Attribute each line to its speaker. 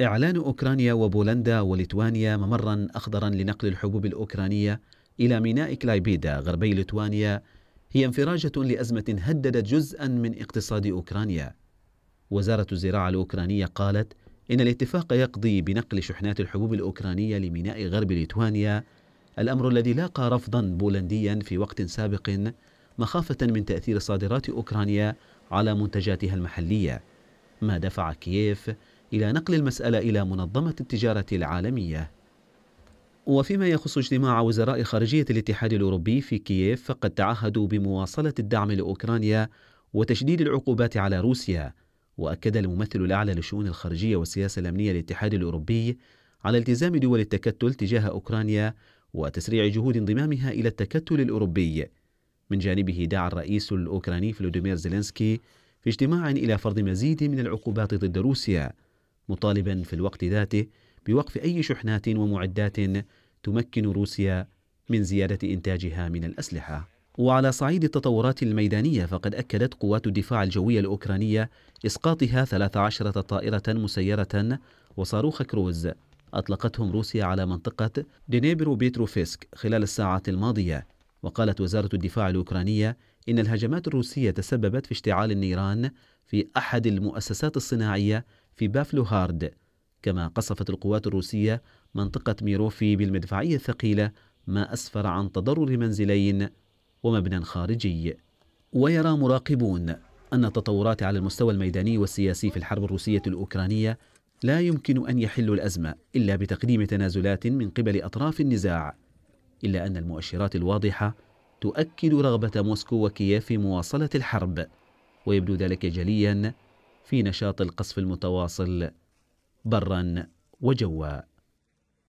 Speaker 1: إعلان أوكرانيا وبولندا وليتوانيا ممرا أخضرا لنقل الحبوب الأوكرانية إلى ميناء كلايبيدا غربي ليتوانيا هي انفراجة لأزمة هددت جزءا من اقتصاد أوكرانيا وزارة الزراعة الأوكرانية قالت إن الاتفاق يقضي بنقل شحنات الحبوب الأوكرانية لميناء غرب ليتوانيا الأمر الذي لاقى رفضا بولنديا في وقت سابق مخافة من تأثير صادرات أوكرانيا على منتجاتها المحلية ما دفع كييف إلى نقل المسألة إلى منظمة التجارة العالمية وفيما يخص اجتماع وزراء خارجية الاتحاد الأوروبي في كييف فقد تعهدوا بمواصلة الدعم لأوكرانيا وتشديد العقوبات على روسيا وأكد الممثل الأعلى للشؤون الخارجية والسياسة الأمنية للاتحاد الأوروبي على التزام دول التكتل تجاه أوكرانيا وتسريع جهود انضمامها إلى التكتل الأوروبي من جانبه دعا الرئيس الأوكراني فلوديمير زيلينسكي في اجتماع إلى فرض مزيد من العقوبات ضد روسيا مطالبا في الوقت ذاته بوقف أي شحنات ومعدات تمكن روسيا من زيادة إنتاجها من الأسلحة. وعلى صعيد التطورات الميدانية فقد أكدت قوات الدفاع الجوية الأوكرانية إسقاطها 13 طائرة مسيرة وصاروخ كروز أطلقتهم روسيا على منطقة دينيبرو بيتروفيسك خلال الساعات الماضية وقالت وزارة الدفاع الأوكرانية إن الهجمات الروسية تسببت في اشتعال النيران في أحد المؤسسات الصناعية في بافلوهارد كما قصفت القوات الروسية منطقة ميروفي بالمدفعية الثقيلة ما أسفر عن تضرر منزلين ومبنى خارجي ويرى مراقبون أن التطورات على المستوى الميداني والسياسي في الحرب الروسية الأوكرانية لا يمكن أن يحلوا الأزمة إلا بتقديم تنازلات من قبل أطراف النزاع إلا أن المؤشرات الواضحة تؤكد رغبة موسكو وكييف في مواصلة الحرب ويبدو ذلك جليا في نشاط القصف المتواصل برا وجوا